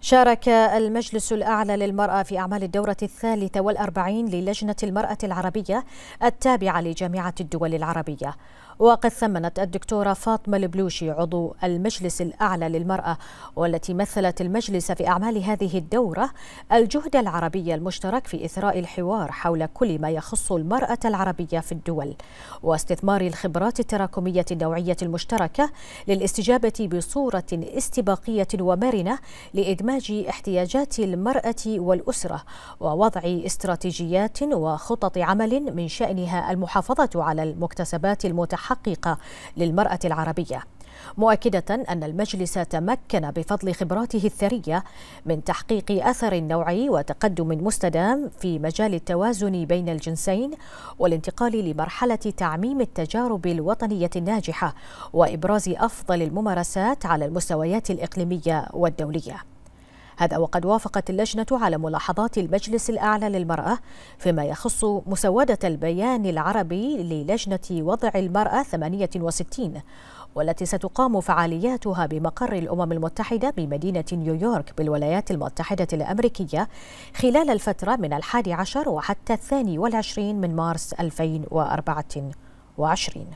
شارك المجلس الأعلى للمرأة في أعمال الدورة الثالثة والأربعين للجنة المرأة العربية التابعة لجامعة الدول العربية وقد ثمنت الدكتورة فاطمة البلوشي عضو المجلس الأعلى للمرأة والتي مثلت المجلس في أعمال هذه الدورة الجهد العربي المشترك في إثراء الحوار حول كل ما يخص المرأة العربية في الدول واستثمار الخبرات التراكمية النوعية المشتركة للاستجابة بصورة استباقية ومرنة لإدمان لإدماج احتياجات المرأة والأسرة ووضع استراتيجيات وخطط عمل من شأنها المحافظة على المكتسبات المتحققة للمرأة العربية مؤكدة أن المجلس تمكن بفضل خبراته الثرية من تحقيق أثر نوعي وتقدم مستدام في مجال التوازن بين الجنسين والانتقال لمرحلة تعميم التجارب الوطنية الناجحة وإبراز أفضل الممارسات على المستويات الإقليمية والدولية. هذا وقد وافقت اللجنة على ملاحظات المجلس الأعلى للمرأة فيما يخص مسودة البيان العربي للجنة وضع المرأة 68 والتي ستقام فعالياتها بمقر الأمم المتحدة بمدينة نيويورك بالولايات المتحدة الأمريكية خلال الفترة من الحادي عشر وحتى الثاني والعشرين من مارس 2024